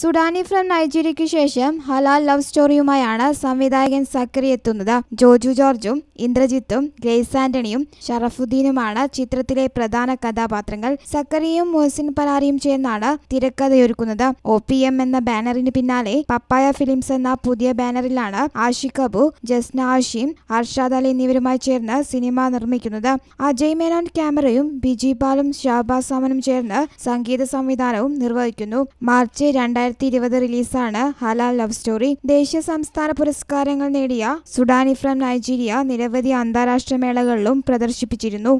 Sudani from നൈജീരിയയ്ക്ക് ശേഷം ഹലാൽ love സ്റ്റോറിയുമായാണ് സംവിധായകൻ സക്കറി എത്തുന്നത് ജോജു ജോർജും ഇന്ദ്രജിത്തും ഗ്രേസ് ആന്റണിയും ഷറഫുദ്ദീനുമാണ് ചിത്രത്തിലെ പ്രധാന കഥാപാത്രങ്ങൾ സക്കറിയും മുഹസിൻ പലാറിയും ചേർന്നാണ് തിരക്കഥയൊരുക്കുന്നത് ഒ പി എം എന്ന ബാനറിന് പിന്നാലെ പപ്പായ ഫിലിംസ് എന്ന പുതിയ ബാനറിലാണ് ആഷിഖ് അബു ജസ്ന ആഷിം അർഷാദ് അലി എന്നിവരുമായി ചേർന്ന് സിനിമ നിർമ്മിക്കുന്നത് അജയ് മേനോൻ ക്യാമറയും ബിജി ബാലും ഷാബാസ് സാമനും ചേർന്ന് സംഗീത സംവിധാനവും നിർവഹിക്കുന്നു മാർച്ച് രണ്ടായിരത്തി രണ്ടായിരത്തി ഇരുപത് റിലീസാണ് ഹലാൽ ലവ് സ്റ്റോറി ദേശീയ സംസ്ഥാന പുരസ്കാരങ്ങൾ നേടിയ സുഡാനി ഫ്രം നൈജീരിയ നിരവധി അന്താരാഷ്ട്ര മേളകളിലും പ്രദർശിപ്പിച്ചിരുന്നു